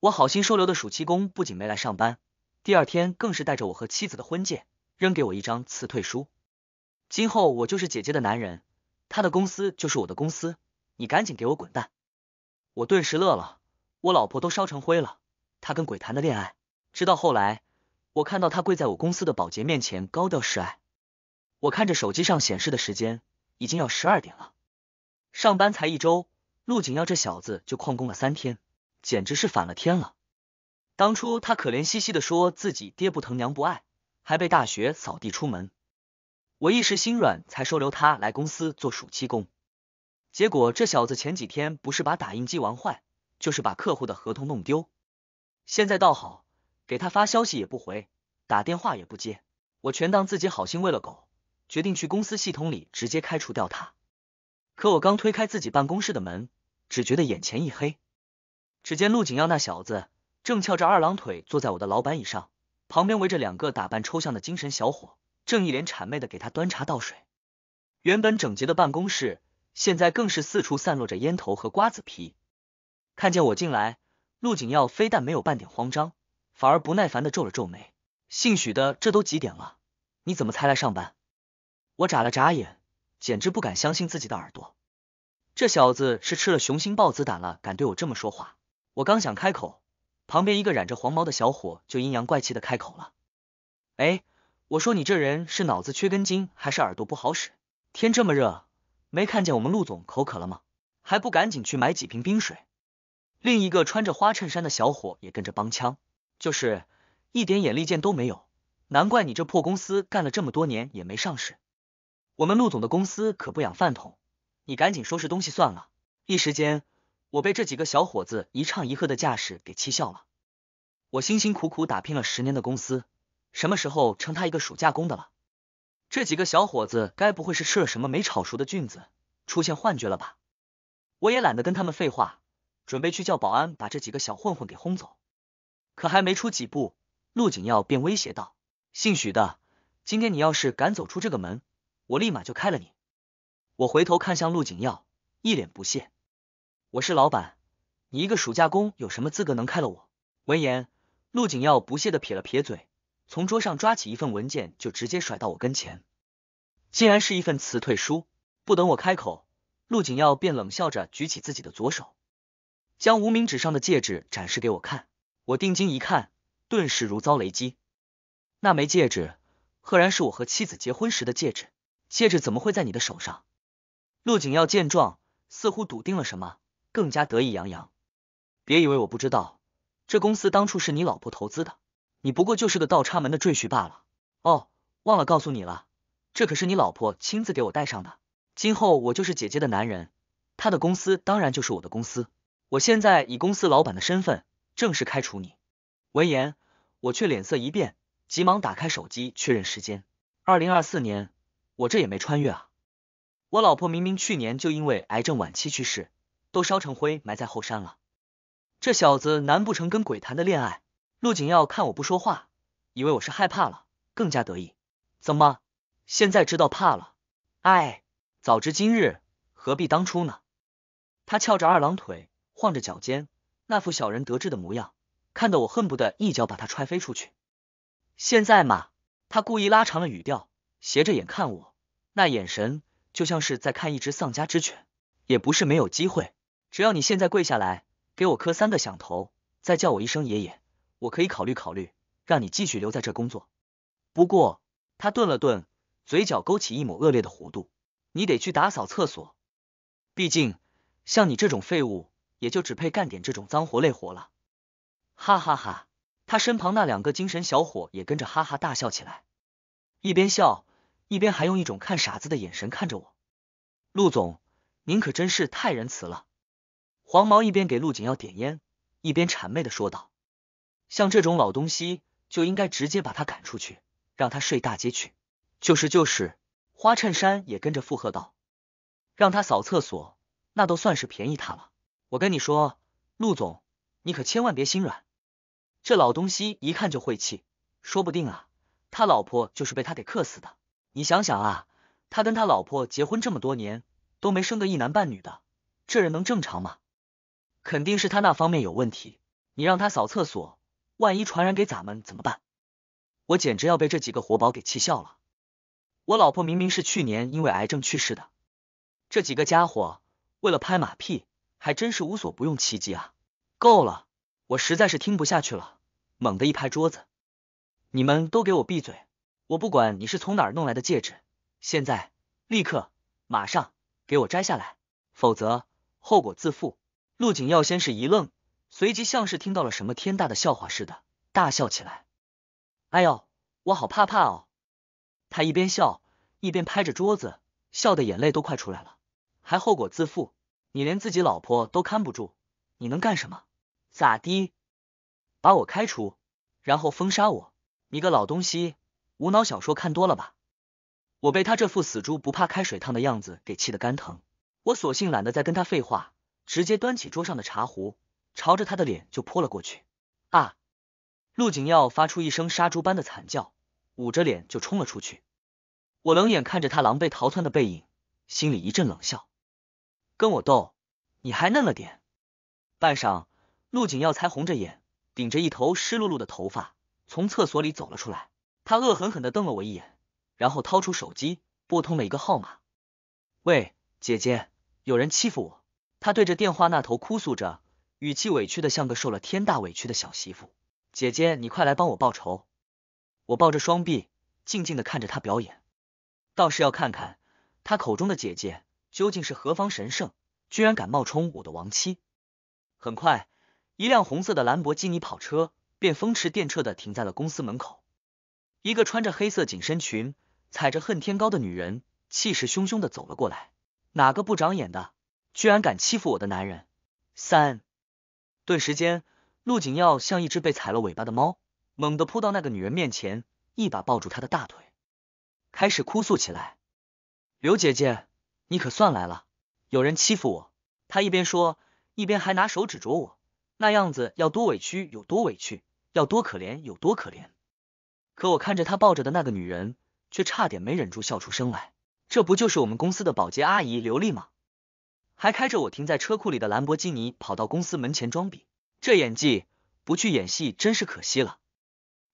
我好心收留的暑期工不仅没来上班，第二天更是带着我和妻子的婚戒，扔给我一张辞退书。今后我就是姐姐的男人，她的公司就是我的公司，你赶紧给我滚蛋！我顿时乐了，我老婆都烧成灰了，她跟鬼谈的恋爱。直到后来，我看到她跪在我公司的保洁面前高调示爱。我看着手机上显示的时间，已经要十二点了。上班才一周，陆景耀这小子就旷工了三天。简直是反了天了！当初他可怜兮兮的说自己爹不疼娘不爱，还被大学扫地出门，我一时心软才收留他来公司做暑期工。结果这小子前几天不是把打印机玩坏，就是把客户的合同弄丢，现在倒好，给他发消息也不回，打电话也不接，我全当自己好心喂了狗，决定去公司系统里直接开除掉他。可我刚推开自己办公室的门，只觉得眼前一黑。只见陆景耀那小子正翘着二郎腿坐在我的老板椅上，旁边围着两个打扮抽象的精神小伙，正一脸谄媚的给他端茶倒水。原本整洁的办公室，现在更是四处散落着烟头和瓜子皮。看见我进来，陆景耀非但没有半点慌张，反而不耐烦的皱了皱眉：“姓许的，这都几点了，你怎么才来上班？”我眨了眨眼，简直不敢相信自己的耳朵，这小子是吃了雄心豹子胆了，敢对我这么说话？我刚想开口，旁边一个染着黄毛的小伙就阴阳怪气的开口了：“哎，我说你这人是脑子缺根筋，还是耳朵不好使？天这么热，没看见我们陆总口渴了吗？还不赶紧去买几瓶冰水？”另一个穿着花衬衫的小伙也跟着帮腔：“就是，一点眼力见都没有，难怪你这破公司干了这么多年也没上市。我们陆总的公司可不养饭桶，你赶紧收拾东西算了。”一时间。我被这几个小伙子一唱一和的架势给气笑了。我辛辛苦苦打拼了十年的公司，什么时候成他一个暑假工的了？这几个小伙子该不会是吃了什么没炒熟的菌子，出现幻觉了吧？我也懒得跟他们废话，准备去叫保安把这几个小混混给轰走。可还没出几步，陆景耀便威胁道：“姓许的，今天你要是敢走出这个门，我立马就开了你。”我回头看向陆景耀，一脸不屑。我是老板，你一个暑假工有什么资格能开了我？闻言，陆景耀不屑的撇了撇嘴，从桌上抓起一份文件就直接甩到我跟前，竟然是一份辞退书。不等我开口，陆景耀便冷笑着举起自己的左手，将无名指上的戒指展示给我看。我定睛一看，顿时如遭雷击，那枚戒指赫然是我和妻子结婚时的戒指。戒指怎么会在你的手上？陆景耀见状，似乎笃定了什么。更加得意洋洋，别以为我不知道，这公司当初是你老婆投资的，你不过就是个倒插门的赘婿罢了。哦，忘了告诉你了，这可是你老婆亲自给我戴上的，今后我就是姐姐的男人，她的公司当然就是我的公司。我现在以公司老板的身份正式开除你。闻言，我却脸色一变，急忙打开手机确认时间，二零二四年，我这也没穿越啊，我老婆明明去年就因为癌症晚期去世。都烧成灰，埋在后山了。这小子难不成跟鬼谈的恋爱？陆景耀看我不说话，以为我是害怕了，更加得意。怎么，现在知道怕了？哎，早知今日，何必当初呢？他翘着二郎腿，晃着脚尖，那副小人得志的模样，看得我恨不得一脚把他踹飞出去。现在嘛，他故意拉长了语调，斜着眼看我，那眼神就像是在看一只丧家之犬。也不是没有机会。只要你现在跪下来给我磕三个响头，再叫我一声爷爷，我可以考虑考虑，让你继续留在这工作。不过，他顿了顿，嘴角勾起一抹恶劣的弧度，你得去打扫厕所。毕竟，像你这种废物，也就只配干点这种脏活累活了。哈哈哈！他身旁那两个精神小伙也跟着哈哈大笑起来，一边笑一边还用一种看傻子的眼神看着我。陆总，您可真是太仁慈了。黄毛一边给陆景耀点烟，一边谄媚的说道：“像这种老东西就应该直接把他赶出去，让他睡大街去。”就是就是，花衬衫也跟着附和道：“让他扫厕所，那都算是便宜他了。”我跟你说，陆总，你可千万别心软，这老东西一看就晦气，说不定啊，他老婆就是被他给克死的。你想想啊，他跟他老婆结婚这么多年都没生个一男半女的，这人能正常吗？肯定是他那方面有问题，你让他扫厕所，万一传染给咱们怎么办？我简直要被这几个活宝给气笑了。我老婆明明是去年因为癌症去世的，这几个家伙为了拍马屁，还真是无所不用其极啊！够了，我实在是听不下去了，猛地一拍桌子，你们都给我闭嘴！我不管你是从哪儿弄来的戒指，现在立刻马上给我摘下来，否则后果自负。陆景耀先是一愣，随即像是听到了什么天大的笑话似的，大笑起来。哎呦，我好怕怕哦！他一边笑一边拍着桌子，笑的眼泪都快出来了。还后果自负，你连自己老婆都看不住，你能干什么？咋的？把我开除，然后封杀我？你个老东西，无脑小说看多了吧？我被他这副死猪不怕开水烫的样子给气得肝疼。我索性懒得再跟他废话。直接端起桌上的茶壶，朝着他的脸就泼了过去。啊！陆景耀发出一声杀猪般的惨叫，捂着脸就冲了出去。我冷眼看着他狼狈逃窜的背影，心里一阵冷笑。跟我斗，你还嫩了点。半晌，陆景耀才红着眼，顶着一头湿漉漉的头发从厕所里走了出来。他恶狠狠的瞪了我一眼，然后掏出手机拨通了一个号码。喂，姐姐，有人欺负我。他对着电话那头哭诉着，语气委屈的像个受了天大委屈的小媳妇。姐姐，你快来帮我报仇！我抱着双臂，静静的看着他表演，倒是要看看他口中的姐姐究竟是何方神圣，居然敢冒充我的亡妻。很快，一辆红色的兰博基尼跑车便风驰电掣的停在了公司门口。一个穿着黑色紧身裙、踩着恨天高的女人，气势汹汹的走了过来。哪个不长眼的？居然敢欺负我的男人！三，顿时间，陆景耀像一只被踩了尾巴的猫，猛地扑到那个女人面前，一把抱住她的大腿，开始哭诉起来：“刘姐姐，你可算来了！有人欺负我！”他一边说，一边还拿手指着我，那样子要多委屈有多委屈，要多可怜有多可怜。可我看着他抱着的那个女人，却差点没忍住笑出声来。这不就是我们公司的保洁阿姨刘丽吗？还开着我停在车库里的兰博基尼跑到公司门前装逼，这演技不去演戏真是可惜了。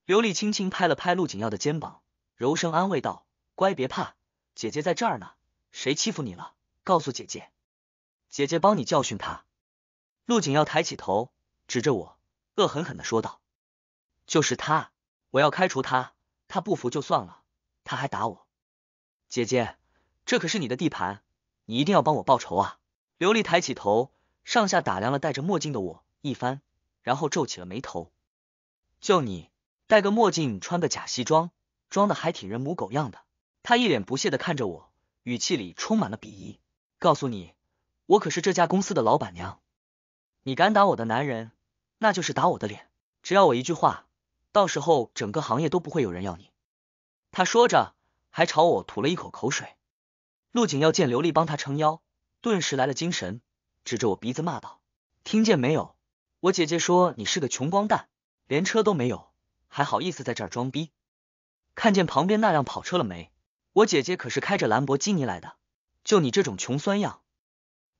刘丽轻轻拍了拍陆景耀的肩膀，柔声安慰道：“乖，别怕，姐姐在这儿呢。谁欺负你了？告诉姐姐，姐姐帮你教训他。”陆景耀抬起头，指着我，恶狠狠的说道：“就是他，我要开除他。他不服就算了，他还打我。姐姐，这可是你的地盘，你一定要帮我报仇啊！”刘丽抬起头，上下打量了戴着墨镜的我一番，然后皱起了眉头。就你戴个墨镜，穿个假西装，装的还挺人模狗样的。他一脸不屑的看着我，语气里充满了鄙夷。告诉你，我可是这家公司的老板娘，你敢打我的男人，那就是打我的脸。只要我一句话，到时候整个行业都不会有人要你。他说着，还朝我吐了一口口水。陆景要见刘丽，帮他撑腰。顿时来了精神，指着我鼻子骂道：“听见没有？我姐姐说你是个穷光蛋，连车都没有，还好意思在这儿装逼？看见旁边那辆跑车了没？我姐姐可是开着兰博基尼来的。就你这种穷酸样，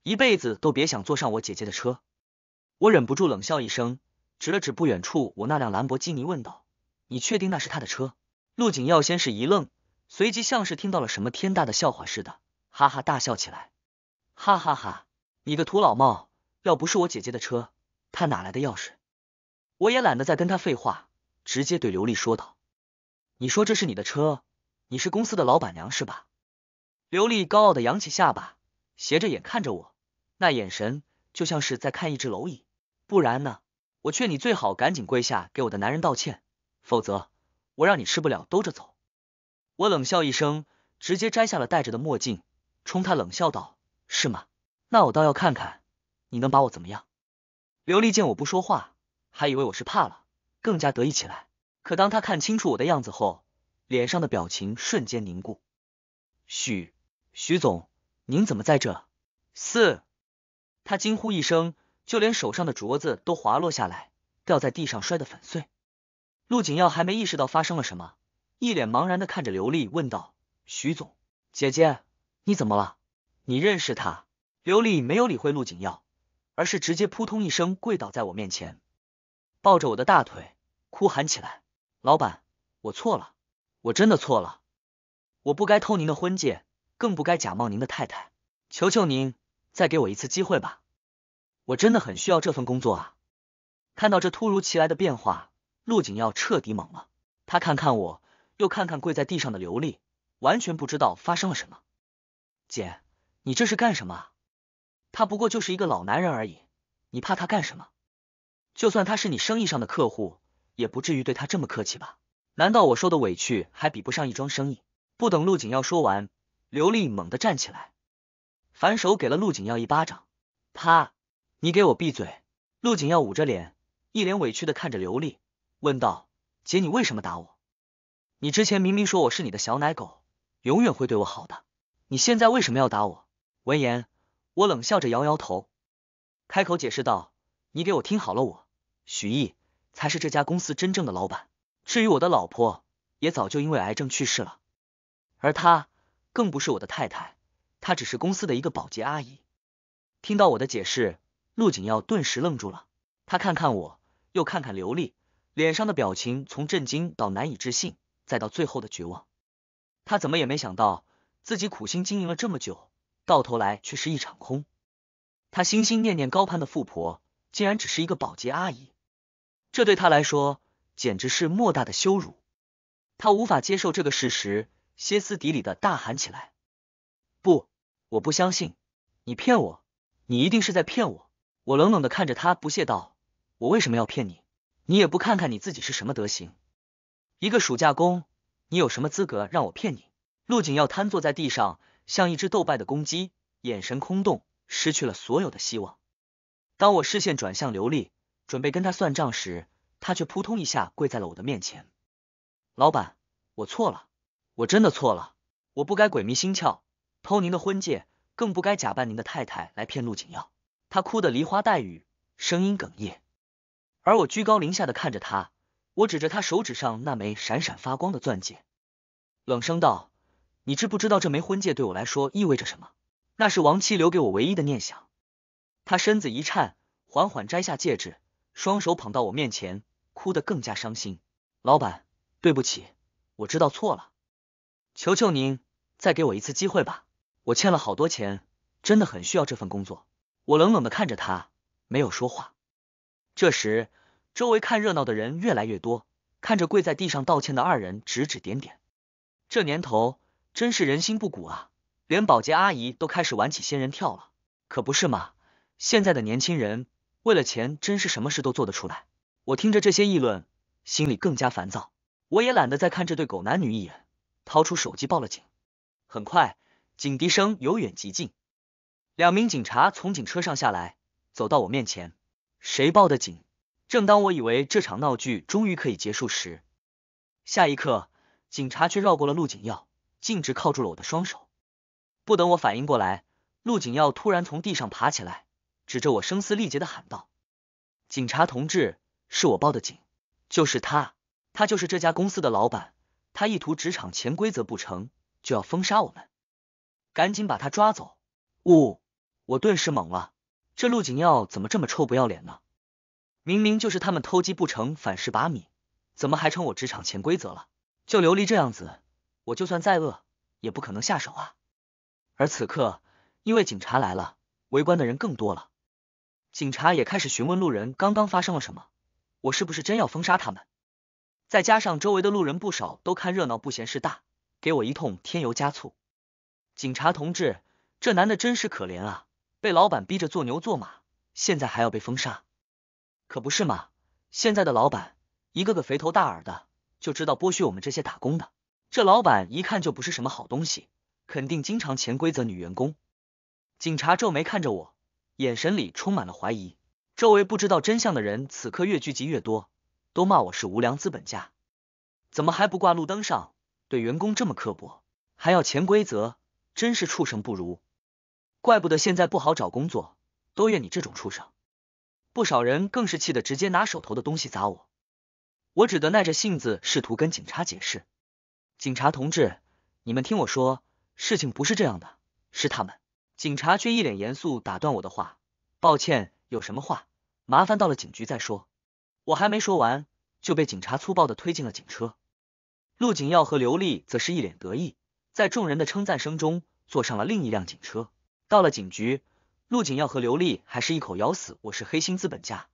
一辈子都别想坐上我姐姐的车。”我忍不住冷笑一声，指了指不远处我那辆兰博基尼，问道：“你确定那是他的车？”陆景耀先是一愣，随即像是听到了什么天大的笑话似的，哈哈大笑起来。哈哈哈，你个土老帽，要不是我姐姐的车，她哪来的钥匙？我也懒得再跟他废话，直接对刘丽说道：“你说这是你的车，你是公司的老板娘是吧？”刘丽高傲的扬起下巴，斜着眼看着我，那眼神就像是在看一只蝼蚁。不然呢？我劝你最好赶紧跪下给我的男人道歉，否则我让你吃不了兜着走。我冷笑一声，直接摘下了戴着的墨镜，冲他冷笑道。是吗？那我倒要看看你能把我怎么样。刘丽见我不说话，还以为我是怕了，更加得意起来。可当他看清楚我的样子后，脸上的表情瞬间凝固。许许总，您怎么在这？四！他惊呼一声，就连手上的镯子都滑落下来，掉在地上摔得粉碎。陆景耀还没意识到发生了什么，一脸茫然的看着刘丽，问道：“许总姐姐，你怎么了？”你认识他？刘丽没有理会陆景耀，而是直接扑通一声跪倒在我面前，抱着我的大腿哭喊起来：“老板，我错了，我真的错了，我不该偷您的婚戒，更不该假冒您的太太。求求您，再给我一次机会吧！我真的很需要这份工作啊！”看到这突如其来的变化，陆景耀彻底懵了。他看看我，又看看跪在地上的刘丽，完全不知道发生了什么。姐。你这是干什么？他不过就是一个老男人而已，你怕他干什么？就算他是你生意上的客户，也不至于对他这么客气吧？难道我受的委屈还比不上一桩生意？不等陆景耀说完，刘丽猛地站起来，反手给了陆景耀一巴掌，啪！你给我闭嘴！陆景耀捂着脸，一脸委屈的看着刘丽，问道：“姐，你为什么打我？你之前明明说我是你的小奶狗，永远会对我好的，你现在为什么要打我？”闻言，我冷笑着摇摇头，开口解释道：“你给我听好了，我许毅才是这家公司真正的老板。至于我的老婆，也早就因为癌症去世了。而她更不是我的太太，她只是公司的一个保洁阿姨。”听到我的解释，陆景耀顿时愣住了，他看看我，又看看刘丽，脸上的表情从震惊到难以置信，再到最后的绝望。他怎么也没想到，自己苦心经营了这么久。到头来却是一场空，他心心念念高攀的富婆，竟然只是一个保洁阿姨，这对他来说简直是莫大的羞辱。他无法接受这个事实，歇斯底里的大喊起来：“不，我不相信！你骗我！你一定是在骗我！”我冷冷的看着他，不屑道：“我为什么要骗你？你也不看看你自己是什么德行！一个暑假工，你有什么资格让我骗你？”陆景耀瘫坐在地上。像一只斗败的公鸡，眼神空洞，失去了所有的希望。当我视线转向刘丽，准备跟她算账时，她却扑通一下跪在了我的面前。老板，我错了，我真的错了，我不该鬼迷心窍偷您的婚戒，更不该假扮您的太太来骗陆景耀。他哭得梨花带雨，声音哽咽，而我居高临下的看着他，我指着他手指上那枚闪闪发光的钻戒，冷声道。你知不知道这枚婚戒对我来说意味着什么？那是亡妻留给我唯一的念想。他身子一颤，缓缓摘下戒指，双手捧到我面前，哭得更加伤心。老板，对不起，我知道错了，求求您再给我一次机会吧。我欠了好多钱，真的很需要这份工作。我冷冷的看着他，没有说话。这时，周围看热闹的人越来越多，看着跪在地上道歉的二人，指指点点。这年头。真是人心不古啊！连保洁阿姨都开始玩起仙人跳了，可不是吗？现在的年轻人为了钱，真是什么事都做得出来。我听着这些议论，心里更加烦躁。我也懒得再看这对狗男女一眼，掏出手机报了警。很快，警笛声由远及近，两名警察从警车上下来，走到我面前。谁报的警？正当我以为这场闹剧终于可以结束时，下一刻，警察却绕过了路景耀。径直靠住了我的双手，不等我反应过来，陆景耀突然从地上爬起来，指着我声嘶力竭的喊道：“警察同志，是我报的警，就是他，他就是这家公司的老板，他意图职场潜规则不成就要封杀我们，赶紧把他抓走！”呜，我顿时懵了，这陆景耀怎么这么臭不要脸呢？明明就是他们偷鸡不成反蚀把米，怎么还成我职场潜规则了？就琉璃这样子。我就算再饿，也不可能下手啊！而此刻，因为警察来了，围观的人更多了。警察也开始询问路人刚刚发生了什么，我是不是真要封杀他们？再加上周围的路人不少，都看热闹不嫌事大，给我一通添油加醋。警察同志，这男的真是可怜啊，被老板逼着做牛做马，现在还要被封杀，可不是吗？现在的老板一个个肥头大耳的，就知道剥削我们这些打工的。这老板一看就不是什么好东西，肯定经常潜规则女员工。警察皱眉看着我，眼神里充满了怀疑。周围不知道真相的人此刻越聚集越多，都骂我是无良资本家，怎么还不挂路灯上？对员工这么刻薄，还要潜规则，真是畜生不如！怪不得现在不好找工作，都怨你这种畜生。不少人更是气得直接拿手头的东西砸我，我只得耐着性子试图跟警察解释。警察同志，你们听我说，事情不是这样的，是他们。警察却一脸严肃打断我的话，抱歉，有什么话，麻烦到了警局再说。我还没说完，就被警察粗暴的推进了警车。陆景耀和刘丽则是一脸得意，在众人的称赞声中，坐上了另一辆警车。到了警局，陆景耀和刘丽还是一口咬死我是黑心资本家，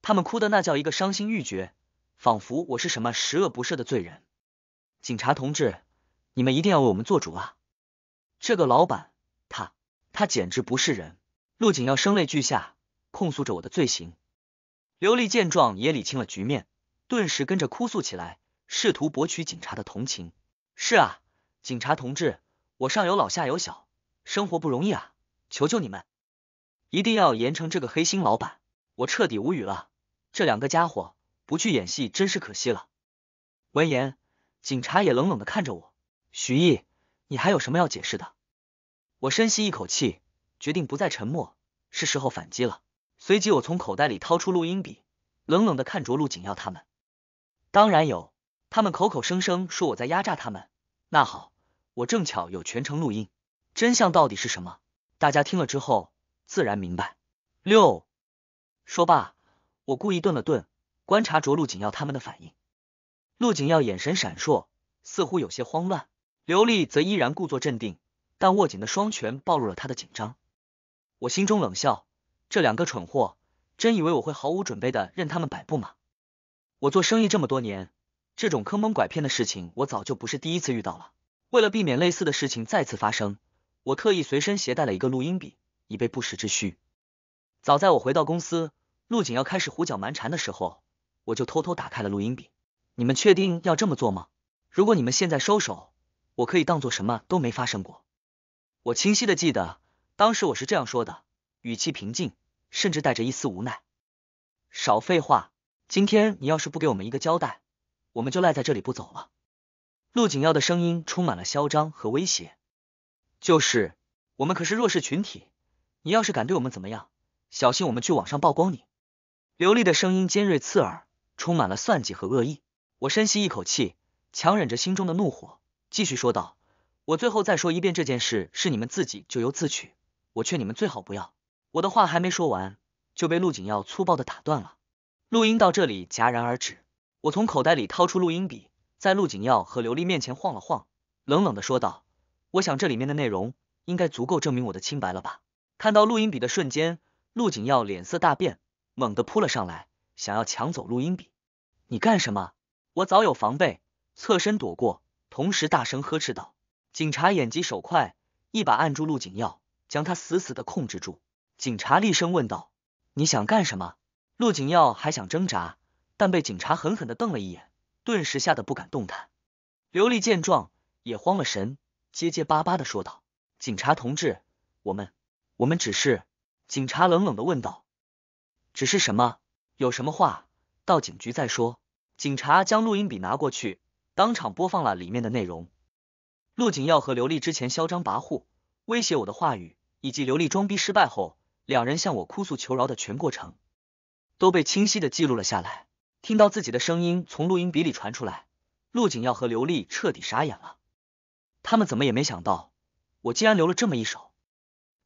他们哭的那叫一个伤心欲绝，仿佛我是什么十恶不赦的罪人。警察同志，你们一定要为我们做主啊！这个老板，他他简直不是人！陆景耀声泪俱下控诉着我的罪行。刘丽见状也理清了局面，顿时跟着哭诉起来，试图博取警察的同情。是啊，警察同志，我上有老下有小，生活不容易啊！求求你们，一定要严惩这个黑心老板！我彻底无语了，这两个家伙不去演戏真是可惜了。闻言。警察也冷冷的看着我，徐毅，你还有什么要解释的？我深吸一口气，决定不再沉默，是时候反击了。随即，我从口袋里掏出录音笔，冷冷的看着陆景耀他们。当然有，他们口口声声说我在压榨他们，那好，我正巧有全程录音，真相到底是什么，大家听了之后自然明白。六，说罢，我故意顿了顿，观察着陆景耀他们的反应。陆景耀眼神闪烁，似乎有些慌乱。刘丽则依然故作镇定，但握紧的双拳暴露了他的紧张。我心中冷笑：这两个蠢货，真以为我会毫无准备的任他们摆布吗？我做生意这么多年，这种坑蒙拐骗的事情我早就不是第一次遇到了。为了避免类似的事情再次发生，我特意随身携带了一个录音笔，以备不时之需。早在我回到公司，陆景耀开始胡搅蛮缠的时候，我就偷偷打开了录音笔。你们确定要这么做吗？如果你们现在收手，我可以当做什么都没发生过。我清晰的记得，当时我是这样说的，语气平静，甚至带着一丝无奈。少废话，今天你要是不给我们一个交代，我们就赖在这里不走了。陆景耀的声音充满了嚣张和威胁。就是，我们可是弱势群体，你要是敢对我们怎么样，小心我们去网上曝光你。刘丽的声音尖锐刺耳，充满了算计和恶意。我深吸一口气，强忍着心中的怒火，继续说道：“我最后再说一遍，这件事是你们自己咎由自取。我劝你们最好不要。”我的话还没说完，就被陆景耀粗暴的打断了。录音到这里戛然而止。我从口袋里掏出录音笔，在陆景耀和刘丽面前晃了晃，冷冷的说道：“我想这里面的内容应该足够证明我的清白了吧？”看到录音笔的瞬间，陆景耀脸色大变，猛地扑了上来，想要抢走录音笔。“你干什么？”我早有防备，侧身躲过，同时大声呵斥道：“警察眼疾手快，一把按住陆景耀，将他死死的控制住。”警察厉声问道：“你想干什么？”陆景耀还想挣扎，但被警察狠狠的瞪了一眼，顿时吓得不敢动弹。刘丽见状也慌了神，结结巴巴的说道：“警察同志，我们我们只是……”警察冷冷的问道：“只是什么？有什么话到警局再说。”警察将录音笔拿过去，当场播放了里面的内容。陆景耀和刘丽之前嚣张跋扈、威胁我的话语，以及刘丽装逼失败后，两人向我哭诉求饶的全过程，都被清晰的记录了下来。听到自己的声音从录音笔里传出来，陆景耀和刘丽彻底傻眼了。他们怎么也没想到，我竟然留了这么一手。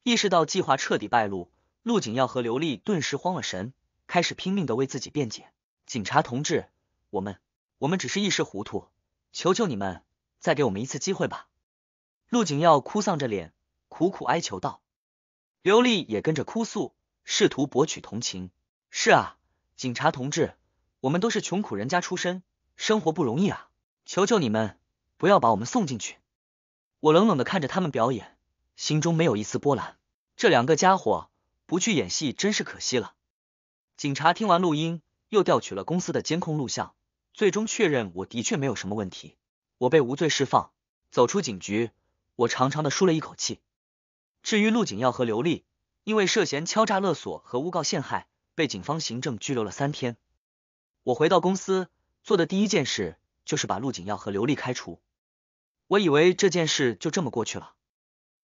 意识到计划彻底败露，陆景耀和刘丽顿时慌了神，开始拼命的为自己辩解：“警察同志。”我们我们只是一时糊涂，求求你们再给我们一次机会吧！陆景耀哭丧着脸，苦苦哀求道。刘丽也跟着哭诉，试图博取同情。是啊，警察同志，我们都是穷苦人家出身，生活不容易啊！求求你们不要把我们送进去！我冷冷的看着他们表演，心中没有一丝波澜。这两个家伙不去演戏真是可惜了。警察听完录音，又调取了公司的监控录像。最终确认我的确没有什么问题，我被无罪释放。走出警局，我长长的舒了一口气。至于陆景耀和刘丽，因为涉嫌敲诈勒索和诬告陷害，被警方行政拘留了三天。我回到公司做的第一件事就是把陆景耀和刘丽开除。我以为这件事就这么过去了，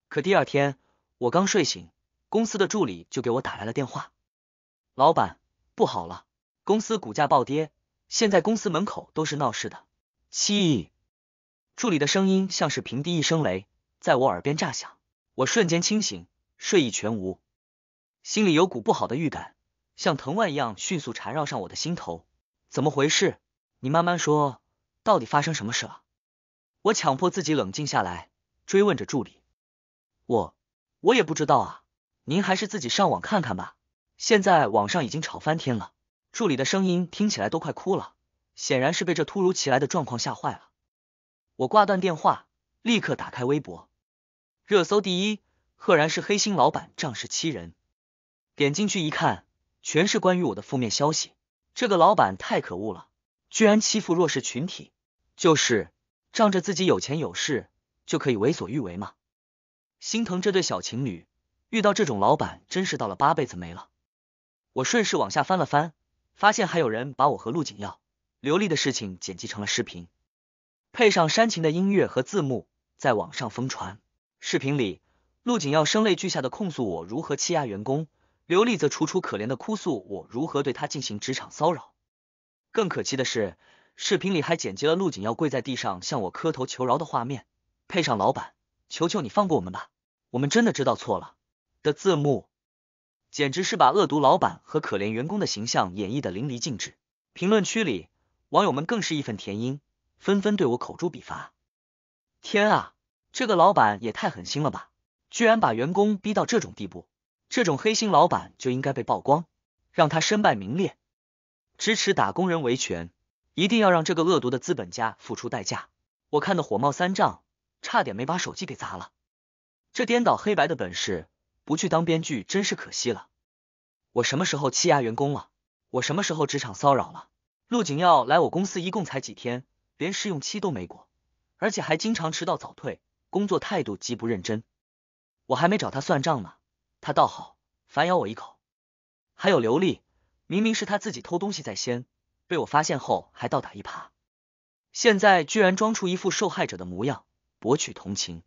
可第二天我刚睡醒，公司的助理就给我打来了电话：“老板，不好了，公司股价暴跌。”现在公司门口都是闹事的，七助理的声音像是平地一声雷，在我耳边炸响，我瞬间清醒，睡意全无，心里有股不好的预感，像藤蔓一样迅速缠绕上我的心头。怎么回事？你慢慢说，到底发生什么事了？我强迫自己冷静下来，追问着助理。我我也不知道啊，您还是自己上网看看吧，现在网上已经吵翻天了。助理的声音听起来都快哭了，显然是被这突如其来的状况吓坏了。我挂断电话，立刻打开微博，热搜第一赫然是“黑心老板仗势欺人”。点进去一看，全是关于我的负面消息。这个老板太可恶了，居然欺负弱势群体，就是仗着自己有钱有势就可以为所欲为吗？心疼这对小情侣，遇到这种老板真是倒了八辈子霉了。我顺势往下翻了翻。发现还有人把我和陆景耀、刘丽的事情剪辑成了视频，配上煽情的音乐和字幕，在网上疯传。视频里，陆景耀声泪俱下的控诉我如何欺压员工，刘丽则楚楚可怜的哭诉我如何对他进行职场骚扰。更可气的是，视频里还剪辑了陆景耀跪在地上向我磕头求饶的画面，配上“老板，求求你放过我们吧，我们真的知道错了”的字幕。简直是把恶毒老板和可怜员工的形象演绎的淋漓尽致。评论区里，网友们更是义愤填膺，纷纷对我口诛笔伐。天啊，这个老板也太狠心了吧！居然把员工逼到这种地步，这种黑心老板就应该被曝光，让他身败名裂。支持打工人维权，一定要让这个恶毒的资本家付出代价。我看得火冒三丈，差点没把手机给砸了。这颠倒黑白的本事！不去当编剧真是可惜了。我什么时候欺压员工了？我什么时候职场骚扰了？陆景耀来我公司一共才几天，连试用期都没过，而且还经常迟到早退，工作态度极不认真。我还没找他算账呢，他倒好，反咬我一口。还有刘丽，明明是他自己偷东西在先，被我发现后还倒打一耙，现在居然装出一副受害者的模样，博取同情。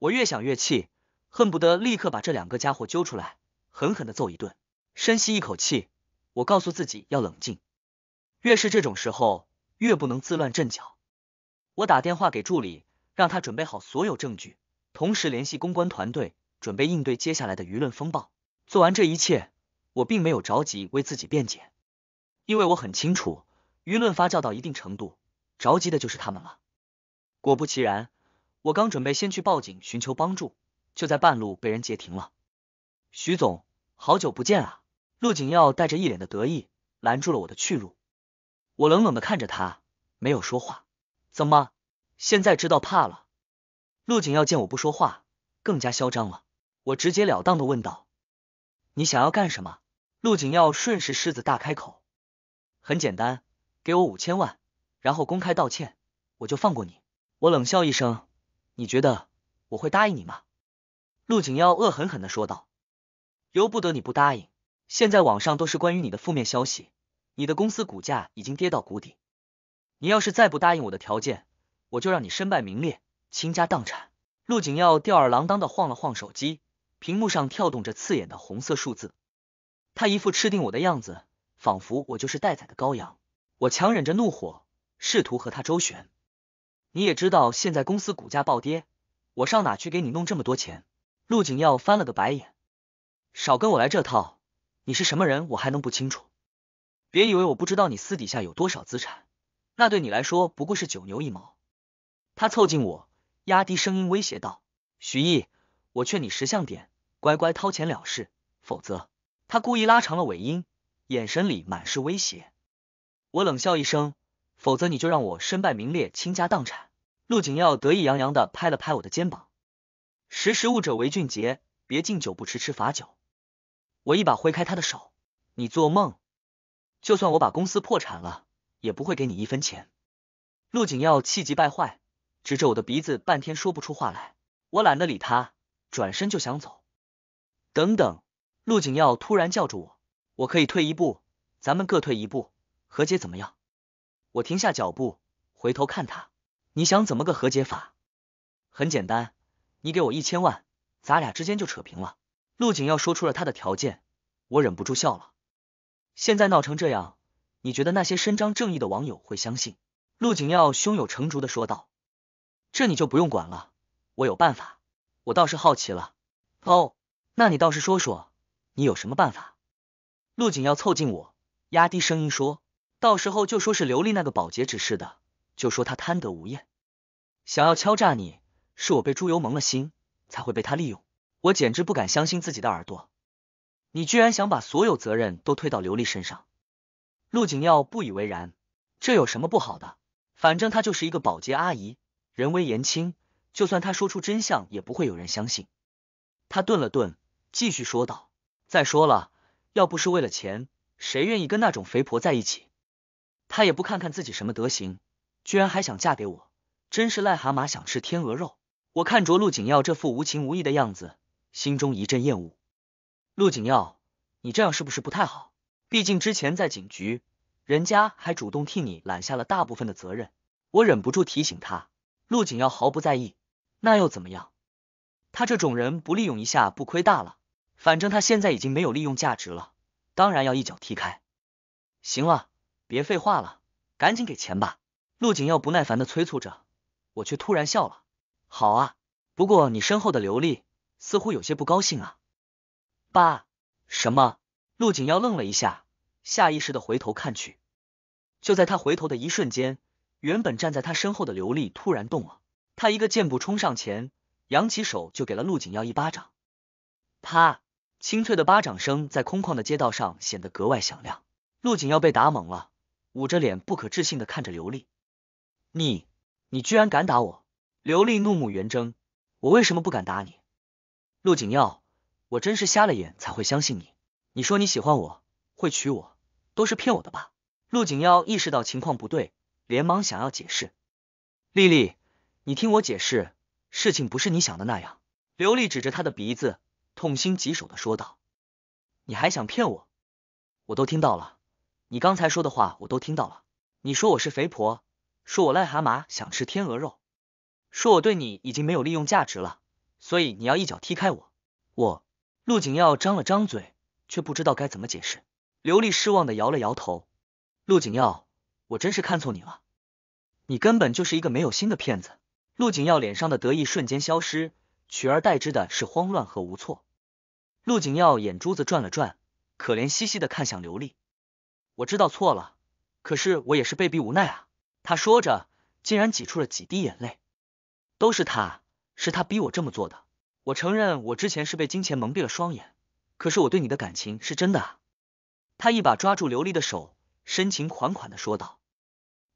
我越想越气。恨不得立刻把这两个家伙揪出来，狠狠的揍一顿。深吸一口气，我告诉自己要冷静，越是这种时候，越不能自乱阵脚。我打电话给助理，让他准备好所有证据，同时联系公关团队，准备应对接下来的舆论风暴。做完这一切，我并没有着急为自己辩解，因为我很清楚，舆论发酵到一定程度，着急的就是他们了。果不其然，我刚准备先去报警寻求帮助。就在半路被人截停了，徐总，好久不见啊！陆景耀带着一脸的得意拦住了我的去路。我冷冷的看着他，没有说话。怎么，现在知道怕了？陆景耀见我不说话，更加嚣张了。我直截了当的问道：“你想要干什么？”陆景耀顺势狮子大开口：“很简单，给我五千万，然后公开道歉，我就放过你。”我冷笑一声：“你觉得我会答应你吗？”陆景耀恶狠狠的说道：“由不得你不答应。现在网上都是关于你的负面消息，你的公司股价已经跌到谷底。你要是再不答应我的条件，我就让你身败名裂，倾家荡产。”陆景耀吊儿郎当的晃了晃手机，屏幕上跳动着刺眼的红色数字。他一副吃定我的样子，仿佛我就是待宰的羔羊。我强忍着怒火，试图和他周旋。你也知道，现在公司股价暴跌，我上哪去给你弄这么多钱？陆景耀翻了个白眼，少跟我来这套，你是什么人我还能不清楚？别以为我不知道你私底下有多少资产，那对你来说不过是九牛一毛。他凑近我，压低声音威胁道：“徐毅，我劝你识相点，乖乖掏钱了事，否则……”他故意拉长了尾音，眼神里满是威胁。我冷笑一声：“否则你就让我身败名裂，倾家荡产。”陆景耀得意洋洋的拍了拍我的肩膀。识时务者为俊杰，别敬酒不吃吃罚酒。我一把挥开他的手，你做梦！就算我把公司破产了，也不会给你一分钱。陆景耀气急败坏，指着我的鼻子，半天说不出话来。我懒得理他，转身就想走。等等，陆景耀突然叫住我，我可以退一步，咱们各退一步，和解怎么样？我停下脚步，回头看他，你想怎么个和解法？很简单。你给我一千万，咱俩之间就扯平了。陆景耀说出了他的条件，我忍不住笑了。现在闹成这样，你觉得那些伸张正义的网友会相信？陆景耀胸有成竹的说道：“这你就不用管了，我有办法。我倒是好奇了，哦，那你倒是说说，你有什么办法？”陆景耀凑近我，压低声音说：“到时候就说是刘丽那个保洁指示的，就说她贪得无厌，想要敲诈你。”是我被猪油蒙了心，才会被他利用。我简直不敢相信自己的耳朵，你居然想把所有责任都推到刘丽身上？陆景耀不以为然，这有什么不好的？反正她就是一个保洁阿姨，人微言轻，就算她说出真相，也不会有人相信。他顿了顿，继续说道：“再说了，要不是为了钱，谁愿意跟那种肥婆在一起？她也不看看自己什么德行，居然还想嫁给我，真是癞蛤蟆想吃天鹅肉。”我看着陆景耀这副无情无义的样子，心中一阵厌恶。陆景耀，你这样是不是不太好？毕竟之前在警局，人家还主动替你揽下了大部分的责任。我忍不住提醒他。陆景耀毫不在意，那又怎么样？他这种人不利用一下不亏大了？反正他现在已经没有利用价值了，当然要一脚踢开。行了，别废话了，赶紧给钱吧！陆景耀不耐烦的催促着，我却突然笑了。好啊，不过你身后的刘丽似乎有些不高兴啊。爸，什么？陆景耀愣了一下，下意识的回头看去。就在他回头的一瞬间，原本站在他身后的刘丽突然动了，他一个箭步冲上前，扬起手就给了陆景耀一巴掌。啪！清脆的巴掌声在空旷的街道上显得格外响亮。陆景耀被打懵了，捂着脸不可置信的看着刘丽：“你，你居然敢打我！”刘丽怒目圆睁，我为什么不敢打你？陆景耀，我真是瞎了眼才会相信你。你说你喜欢我，会娶我，都是骗我的吧？陆景耀意识到情况不对，连忙想要解释。丽丽，你听我解释，事情不是你想的那样。刘丽指着他的鼻子，痛心疾首的说道：“你还想骗我？我都听到了，你刚才说的话我都听到了。你说我是肥婆，说我癞蛤蟆想吃天鹅肉。”说我对你已经没有利用价值了，所以你要一脚踢开我。我陆景耀张了张嘴，却不知道该怎么解释。刘丽失望的摇了摇头。陆景耀，我真是看错你了，你根本就是一个没有心的骗子。陆景耀脸上的得意瞬间消失，取而代之的是慌乱和无措。陆景耀眼珠子转了转，可怜兮兮的看向刘丽：“我知道错了，可是我也是被逼无奈啊。”他说着，竟然挤出了几滴眼泪。都是他，是他逼我这么做的。我承认我之前是被金钱蒙蔽了双眼，可是我对你的感情是真的。啊。他一把抓住刘丽的手，深情款款的说道：“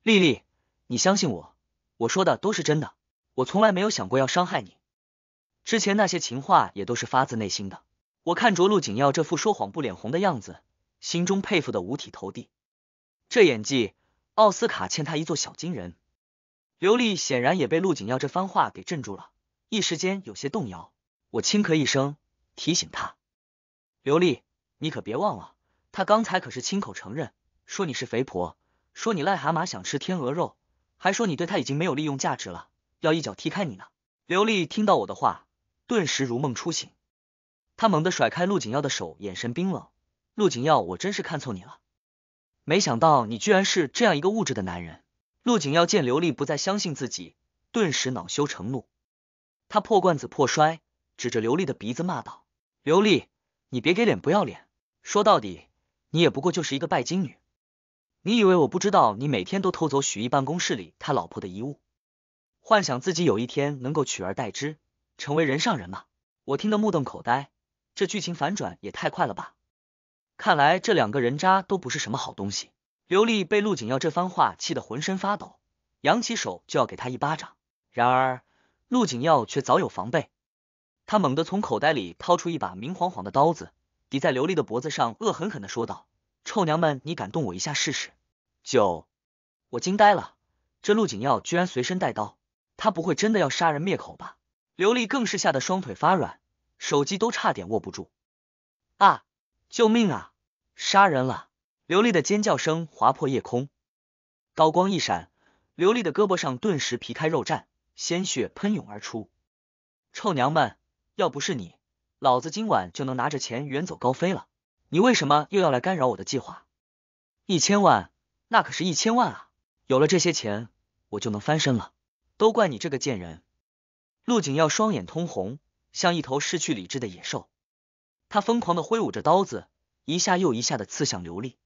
丽丽，你相信我，我说的都是真的。我从来没有想过要伤害你，之前那些情话也都是发自内心的。”我看着陆景耀这副说谎不脸红的样子，心中佩服的五体投地。这演技，奥斯卡欠他一座小金人。刘丽显然也被陆景耀这番话给镇住了，一时间有些动摇。我轻咳一声，提醒他：“刘丽，你可别忘了，他刚才可是亲口承认，说你是肥婆，说你癞蛤蟆想吃天鹅肉，还说你对他已经没有利用价值了，要一脚踢开你呢。”刘丽听到我的话，顿时如梦初醒，她猛地甩开陆景耀的手，眼神冰冷。陆景耀，我真是看错你了，没想到你居然是这样一个物质的男人。陆景耀见刘丽不再相信自己，顿时恼羞成怒，他破罐子破摔，指着刘丽的鼻子骂道：“刘丽，你别给脸不要脸！说到底，你也不过就是一个拜金女。你以为我不知道你每天都偷走许毅办公室里他老婆的遗物，幻想自己有一天能够取而代之，成为人上人吗？”我听得目瞪口呆，这剧情反转也太快了吧！看来这两个人渣都不是什么好东西。刘丽被陆景耀这番话气得浑身发抖，扬起手就要给他一巴掌，然而陆景耀却早有防备，他猛地从口袋里掏出一把明晃晃的刀子，抵在刘丽的脖子上，恶狠狠的说道：“臭娘们，你敢动我一下试试？”九，我惊呆了，这陆景耀居然随身带刀，他不会真的要杀人灭口吧？刘丽更是吓得双腿发软，手机都差点握不住。啊！救命啊！杀人了！刘丽的尖叫声划破夜空，刀光一闪，刘丽的胳膊上顿时皮开肉绽，鲜血喷涌而出。臭娘们，要不是你，老子今晚就能拿着钱远走高飞了。你为什么又要来干扰我的计划？一千万，那可是一千万啊！有了这些钱，我就能翻身了。都怪你这个贱人！陆景耀双眼通红，像一头失去理智的野兽，他疯狂的挥舞着刀子，一下又一下的刺向刘丽。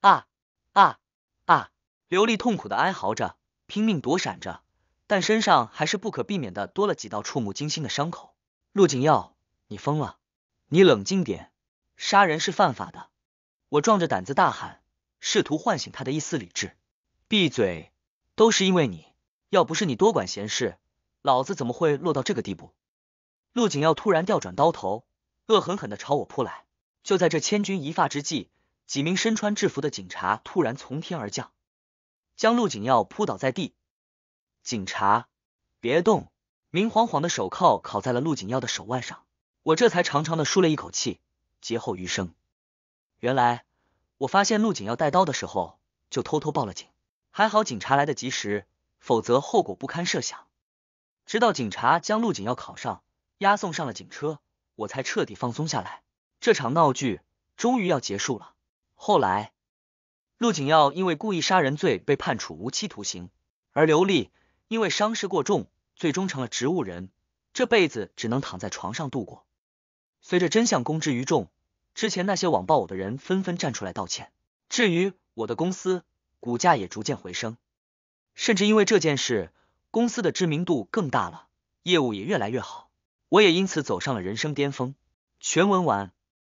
啊啊啊！刘丽痛苦的哀嚎着，拼命躲闪着，但身上还是不可避免的多了几道触目惊心的伤口。陆景耀，你疯了！你冷静点，杀人是犯法的！我壮着胆子大喊，试图唤醒他的一丝理智。闭嘴！都是因为你，要不是你多管闲事，老子怎么会落到这个地步？陆景耀突然调转刀头，恶狠狠的朝我扑来。就在这千钧一发之际。几名身穿制服的警察突然从天而降，将陆景耀扑倒在地。警察，别动！明晃晃的手铐铐在了陆景耀的手腕上。我这才长长的舒了一口气，劫后余生。原来，我发现陆景耀带刀的时候，就偷偷报了警。还好警察来得及时，否则后果不堪设想。直到警察将陆景耀铐上，押送上了警车，我才彻底放松下来。这场闹剧终于要结束了。后来，陆景耀因为故意杀人罪被判处无期徒刑，而刘丽因为伤势过重，最终成了植物人，这辈子只能躺在床上度过。随着真相公之于众，之前那些网暴我的人纷纷站出来道歉。至于我的公司，股价也逐渐回升，甚至因为这件事，公司的知名度更大了，业务也越来越好，我也因此走上了人生巅峰。全文完。